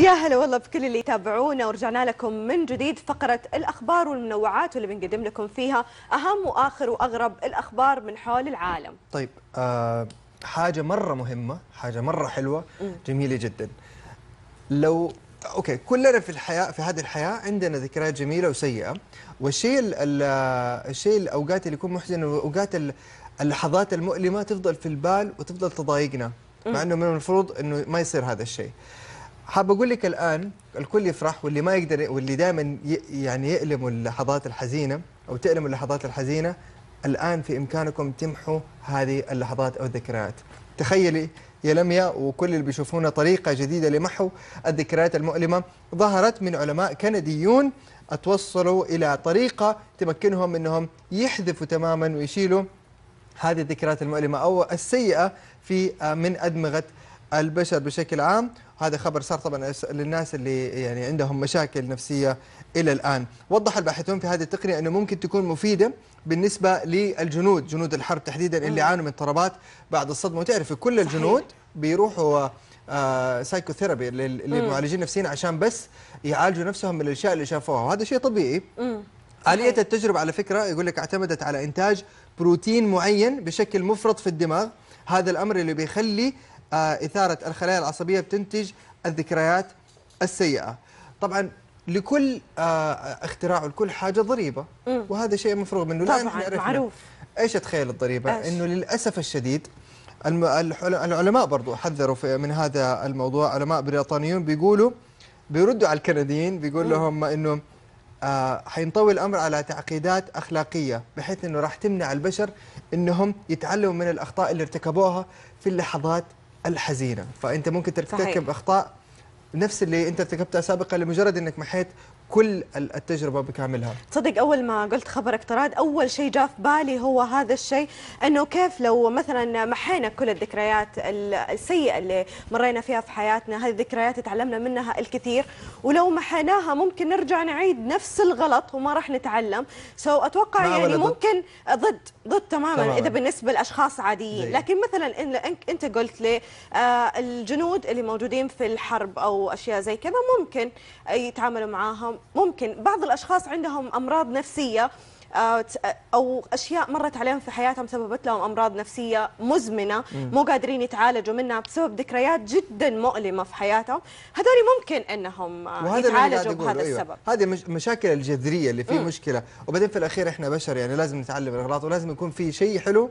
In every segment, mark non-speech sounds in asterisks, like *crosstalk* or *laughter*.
يا هلا والله بكل اللي يتابعونا ورجعنا لكم من جديد فقرة الأخبار والمنوعات واللي بنقدم لكم فيها أهم وآخر وأغرب الأخبار من حول العالم طيب آه حاجة مرة مهمة حاجة مرة حلوة جميلة جدا لو اوكي كلنا في الحياه في هذه الحياه عندنا ذكريات جميله وسيئه والشيء الـ الـ الشيء الاوقات اللي يكون محزن اوقات اللحظات المؤلمه تفضل في البال وتفضل تضايقنا مع انه من المفروض انه ما يصير هذا الشيء حاب اقول لك الان الكل يفرح واللي ما يقدر واللي دائما يعني يألم اللحظات الحزينه او تألم اللحظات الحزينه الان في امكانكم تمحوا هذه اللحظات او الذكريات تخيلي يا لميا وكل اللي بيشوفونا طريقه جديده لمحو الذكريات المؤلمه ظهرت من علماء كنديون اتوصلوا الى طريقه تمكنهم انهم يحذفوا تماما ويشيلوا هذه الذكريات المؤلمه او السيئه في آه، من ادمغه البشر بشكل عام هذا خبر صار طبعا للناس اللي يعني عندهم مشاكل نفسية إلى الآن وضح الباحثون في هذه التقنية أنه ممكن تكون مفيدة بالنسبة للجنود جنود الحرب تحديدا اللي عانوا من اضطرابات بعد الصدمة وتعرف كل الجنود بيروحوا آه سايكوثيرابي للمعالجين النفسيين عشان بس يعالجوا نفسهم من الاشياء اللي شافوها وهذا شيء طبيعي آلية التجربة على فكرة يقول لك اعتمدت على إنتاج بروتين معين بشكل مفرط في الدماغ هذا الأمر اللي بيخلي آه، إثارة الخلايا العصبية بتنتج الذكريات السيئة طبعا لكل آه، اختراع ولكل حاجة ضريبة وهذا شيء مفروغ منه طبعا لا معروف ايش تخيل الضريبة أش. انه للأسف الشديد العلماء برضو حذروا من هذا الموضوع علماء بريطانيون بيقولوا بيردوا على الكنديين بيقول لهم انه آه حينطوي الامر على تعقيدات اخلاقيه بحيث انه راح تمنع البشر انهم يتعلموا من الاخطاء اللي ارتكبوها في اللحظات الحزينه فانت ممكن ترتكب اخطاء نفس اللي انت ارتكبتها سابقا لمجرد انك محيت كل التجربة بكاملها صدق أول ما قلت خبر اقتراض أول شيء جاء في بالي هو هذا الشيء أنه كيف لو مثلا محينا كل الذكريات السيئة اللي مرينا فيها في حياتنا هذه الذكريات تعلمنا منها الكثير ولو محيناها ممكن نرجع نعيد نفس الغلط وما راح نتعلم سو so أتوقع يعني ممكن ضد ضد تماما, تماماً. إذا بالنسبة لأشخاص عاديين دي. لكن مثلا أنت قلت لي آه، الجنود اللي موجودين في الحرب أو أشياء زي كذا ممكن يتعاملوا معاهم ممكن بعض الأشخاص عندهم أمراض نفسية آه، او اشياء مرت عليهم في حياتهم سببت لهم امراض نفسيه مزمنه مو قادرين يتعالجوا منها بسبب ذكريات جدا مؤلمه في حياتهم هذول ممكن انهم آه، يتعالجوا بهذا أيوة. السبب هذه مشاكل الجذريه اللي في مم. مشكله وبعدين في الاخير احنا بشر يعني لازم نتعلم الاغلاط ولازم يكون في شيء حلو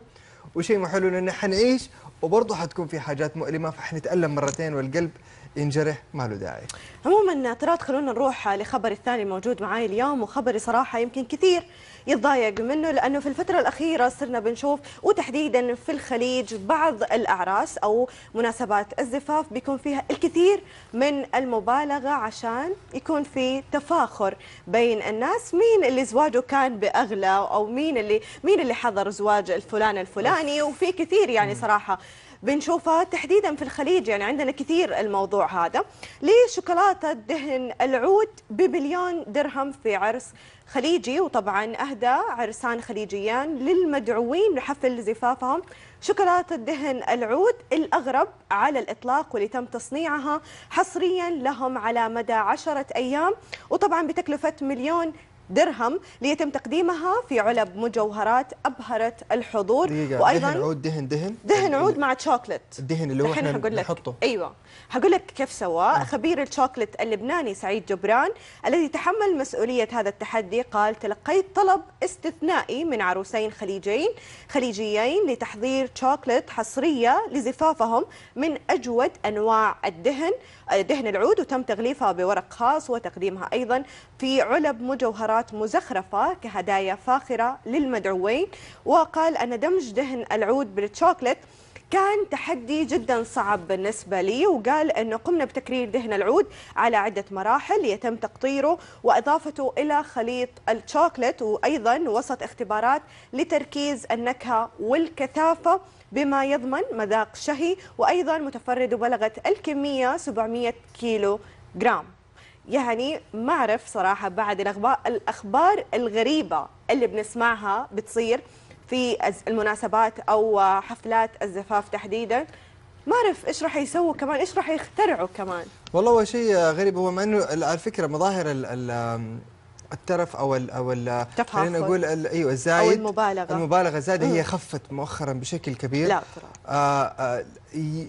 وشيء مو حلو لان حنعيش وبرضه حتكون في حاجات مؤلمه فحنتالم مرتين والقلب ينجرح ما له داعي عموما طراد خلونا نروح لخبر الثاني موجود معي اليوم وخبري صراحه يمكن كثير يتضايق منه لانه في الفتره الاخيره صرنا بنشوف وتحديدا في الخليج بعض الاعراس او مناسبات الزفاف بيكون فيها الكثير من المبالغه عشان يكون في تفاخر بين الناس مين اللي زواجه كان باغلى او مين اللي مين اللي حضر زواج الفلان الفلاني وفي كثير يعني صراحه بنشوفها تحديدا في الخليج يعني عندنا كثير الموضوع هذا ليه شوكولاتة دهن العود بمليون درهم في عرس خليجي وطبعا أهدى عرسان خليجيان للمدعوين لحفل زفافهم شوكولاتة دهن العود الأغرب على الإطلاق واللي تم تصنيعها حصريا لهم على مدى عشرة أيام وطبعا بتكلفة مليون درهم ليتم تقديمها في علب مجوهرات أبهرت الحضور دقيقة. وأيضا دهن عود دهن دهن دهن عود مع شوكلت الدهن اللي هو احنا نحطه أيوة هقول لك كيف سواه آه. خبير الشوكلت اللبناني سعيد جبران الذي تحمل مسؤولية هذا التحدي قال تلقيت طلب استثنائي من عروسين خليجيين خليجيين لتحضير شوكلت حصرية لزفافهم من أجود أنواع الدهن دهن العود وتم تغليفها بورق خاص وتقديمها أيضا في علب مجوهرات ومنتجات مزخرفة كهدايا فاخرة للمدعوين وقال أن دمج دهن العود بالتشوكلت كان تحدي جدا صعب بالنسبة لي وقال أنه قمنا بتكرير دهن العود على عدة مراحل يتم تقطيره وإضافته إلى خليط التشوكلت وأيضا وسط اختبارات لتركيز النكهة والكثافة بما يضمن مذاق شهي وأيضا متفرد وبلغت الكمية 700 كيلو جرام يعني ما أعرف صراحة بعد الأخبار, الأخبار الغريبة اللي بنسمعها بتصير في المناسبات أو حفلات الزفاف تحديدا ما أعرف إيش راح يسووا كمان إيش راح يخترعوا كمان والله هو شيء غريب هو مع أنه على فكرة مظاهر ال الترف او الـ او خلينا نقول ايوه الزايد او المبالغه المبالغه زايده هي خفت مؤخرا بشكل كبير لا ترى آآ آه، آآ آه،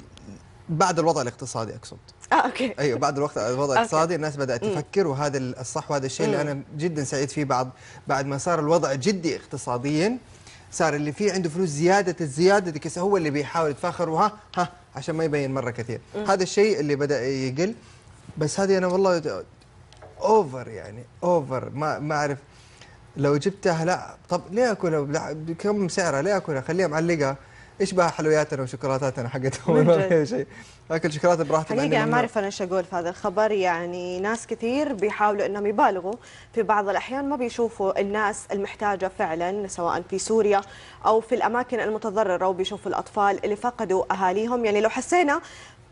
بعد الوضع الاقتصادي اقصد *laughs* اه اوكي ايوه بعد الوقت الوضع الاقتصادي الناس بدات تفكر وهذا الصح وهذا الشيء اللي انا جدا سعيد فيه بعد بعد ما صار الوضع جدي اقتصاديا صار اللي فيه عنده فلوس زياده الزياده دي هو اللي بيحاول يتفاخر وها ها عشان ما يبين مره كثير هذا الشيء اللي بدا يقل بس هذه انا والله اوفر يعني اوفر ما ما اعرف لو جبتها لا طب ليه اكلها بكم سعرها ليه اكلها خليها معلقه بها حلوياتنا وشوكولاتاتنا حقتهم ما فيها شيء اكل شوكولاته براحتك حقيقه ما اعرف انا ايش اقول في هذا الخبر يعني ناس كثير بيحاولوا انهم يبالغوا في بعض الاحيان ما بيشوفوا الناس المحتاجه فعلا سواء في سوريا او في الاماكن المتضرره وبيشوفوا الاطفال اللي فقدوا اهاليهم يعني لو حسينا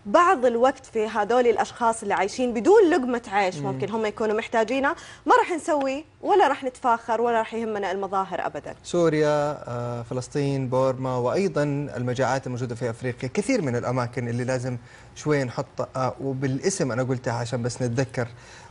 بعض الوقت في هذول الاشخاص اللي عايشين بدون لقمه عيش ممكن هم يكونوا محتاجينها ما راح نسوي ولا راح نتفاخر ولا راح يهمنا المظاهر ابدا سوريا آه، فلسطين بورما وايضا المجاعات الموجوده في افريقيا كثير من الاماكن اللي لازم شوي نحط وبالاسم انا قلتها عشان بس نتذكر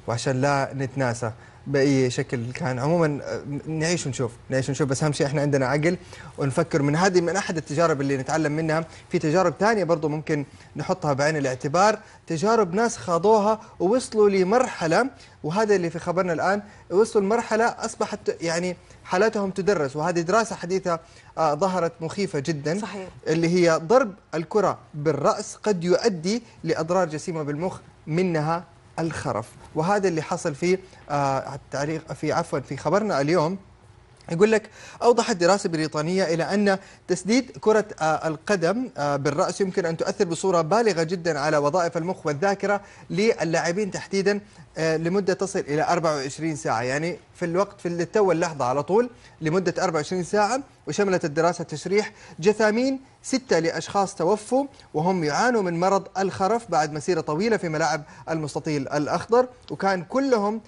وعشان لا نتناسى باي شكل كان عموما آه، نعيش ونشوف نعيش ونشوف بس اهم شيء احنا عندنا عقل ونفكر من هذه من احد التجارب اللي نتعلم منها في تجارب ثانيه برضو ممكن نحطها بعين الاعتبار تجارب ناس خاضوها ووصلوا لمرحله وهذا اللي في خبرنا الان وصلوا لمرحله اصبحت يعني حالاتهم تدرس وهذه دراسه حديثه آه، ظهرت مخيفه جدا صحيح. اللي هي ضرب الكره بالراس قد يؤدي لاضرار جسيمه بالمخ منها الخرف وهذا اللي حصل في آه، التعليق في عفوا في خبرنا اليوم يقول لك أوضحت دراسة بريطانية إلى أن تسديد كرة آه، القدم آه، بالرأس يمكن أن تؤثر بصورة بالغة جدا على وظائف المخ والذاكرة للاعبين تحديدا آه، لمدة تصل إلى 24 ساعة يعني في الوقت في التو اللحظة على طول لمدة 24 ساعة وشملت الدراسة تشريح جثامين ستة لأشخاص توفوا وهم يعانوا من مرض الخرف بعد مسيرة طويلة في ملاعب المستطيل الأخضر وكان كلهم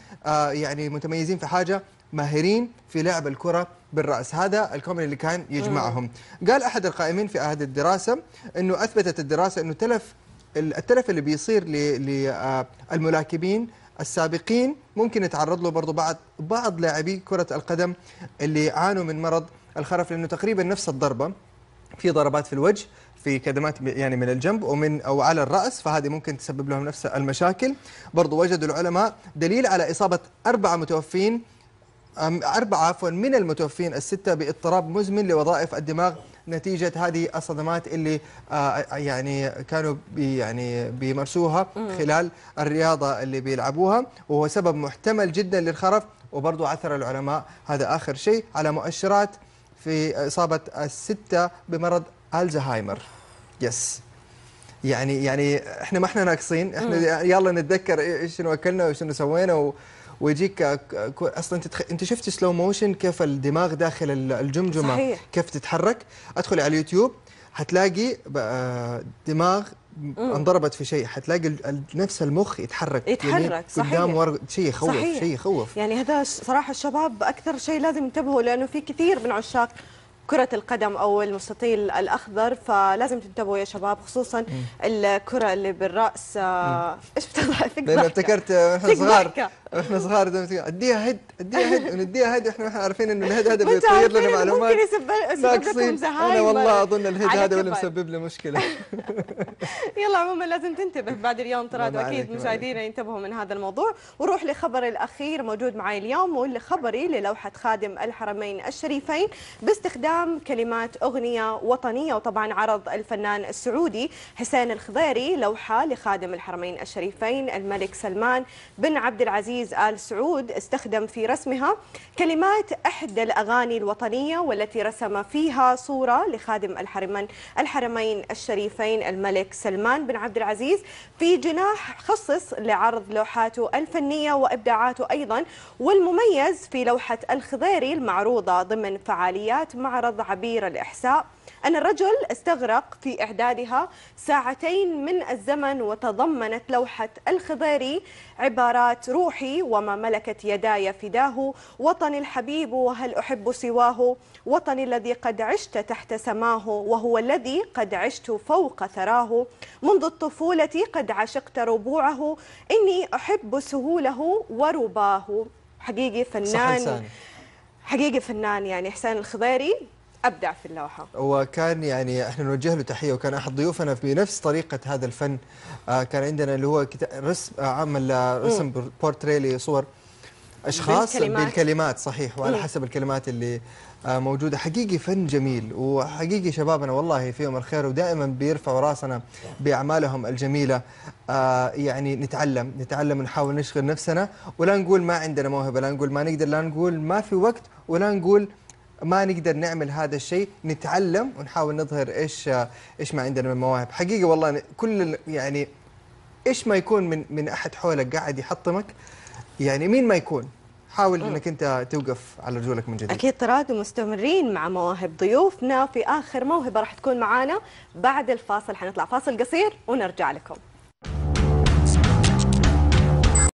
يعني متميزين في حاجة ماهرين في لعب الكرة بالرأس هذا الكومن اللي كان يجمعهم قال أحد القائمين في هذه الدراسة أنه أثبتت الدراسة أنه تلف التلف اللي بيصير للملاكبين آه، السابقين ممكن يتعرض له برضه بعض بعض لاعبي كرة القدم اللي عانوا من مرض الخرف لأنه تقريبا نفس الضربة في ضربات في الوجه في كدمات يعني من الجنب ومن او على الراس فهذه ممكن تسبب لهم نفس المشاكل برضو وجدوا العلماء دليل على اصابه اربعه متوفين أربعة عفوا من المتوفين الستة باضطراب مزمن لوظائف الدماغ نتيجة هذه الصدمات اللي آه، يعني كانوا بي يعني بيمارسوها خلال الرياضة اللي بيلعبوها وهو سبب محتمل جدا للخرف وبرضو عثر العلماء هذا آخر شيء على مؤشرات في إصابة الستة بمرض الزهايمر يس يعني يعني احنا ما احنا ناقصين احنا يلا نتذكر شنو اكلنا وشنو سوينا ويجيك اصلا انت تتخ... انت شفت سلو موشن كيف الدماغ داخل الجمجمه صحيح. كيف تتحرك ادخلي على اليوتيوب حتلاقي آه، دماغ انضربت في شيء حتلاقي نفس المخ يتحرك يعني يتحرك يعني صحيح قدام ورق شيء يخوف شيء يخوف يعني هذا صراحه الشباب اكثر شيء لازم ينتبهوا لانه في كثير من عشاق كرة القدم أو المستطيل الأخضر فلازم تنتبهوا يا شباب خصوصا الكرة اللي بالرأس آه، إيش بتطلع فيك ضحكة افتكرت احنا صغار احنا صغار زي ما تقول اديها هد اديها هد *laughs* ونديها هد احنا عارفين انه الهد هذا بيطير لنا معلومات ممكن يسبب لكم زهايمر انا والله اظن الهد هذا هو اللي مسبب لي مشكله *laughs* يلا عموما لازم تنتبه بعد اليوم طراد اكيد مشاهدينا ينتبهوا من هذا الموضوع وروح لخبر الاخير موجود معي اليوم واللي خبري للوحه خادم الحرمين الشريفين باستخدام كلمات اغنيه وطنيه وطبعا عرض الفنان السعودي حسين الخضيري لوحه لخادم الحرمين الشريفين الملك سلمان بن عبد العزيز العزيز آل سعود استخدم في رسمها كلمات إحدى الأغاني الوطنية والتي رسم فيها صورة لخادم الحرمين الحرمين الشريفين الملك سلمان بن عبد العزيز في جناح خصص لعرض لوحاته الفنية وإبداعاته أيضا والمميز في لوحة الخضيري المعروضة ضمن فعاليات معرض عبير الإحساء أن الرجل استغرق في إعدادها ساعتين من الزمن وتضمنت لوحة الخضيري عبارات روحي وما ملكت يداي فداه وطني الحبيب وهل أحب سواه وطني الذي قد عشت تحت سماه وهو الذي قد عشت فوق ثراه منذ الطفولة قد عشقت ربوعه إني أحب سهوله ورباه حقيقي فنان حقيقي فنان يعني حسين الخضيري ابدع في اللوحه وكان يعني احنا نوجه له تحيه وكان احد ضيوفنا بنفس طريقه هذا الفن آه، كان عندنا اللي هو رسم آه، عمل رسم بورتريه لصور اشخاص بالكلمات, بالكلمات صحيح وعلى حسب الكلمات اللي آه، موجوده حقيقي فن جميل وحقيقي شبابنا والله فيهم الخير ودائما بيرفعوا راسنا باعمالهم الجميله يعني نتعلم نتعلم ونحاول نشغل نفسنا ولا نقول ما عندنا موهبه لا نقول ما نقدر لا نقول ما في وقت ولا نقول ما نقدر نعمل هذا الشيء نتعلم ونحاول نظهر ايش ايش ما عندنا من مواهب حقيقه والله كل يعني ايش ما يكون من من احد حولك قاعد يحطمك يعني مين ما يكون حاول انك انت توقف على رجولك من جديد اكيد تراد مستمرين مع مواهب ضيوفنا في اخر موهبه راح تكون معانا بعد الفاصل حنطلع فاصل قصير ونرجع لكم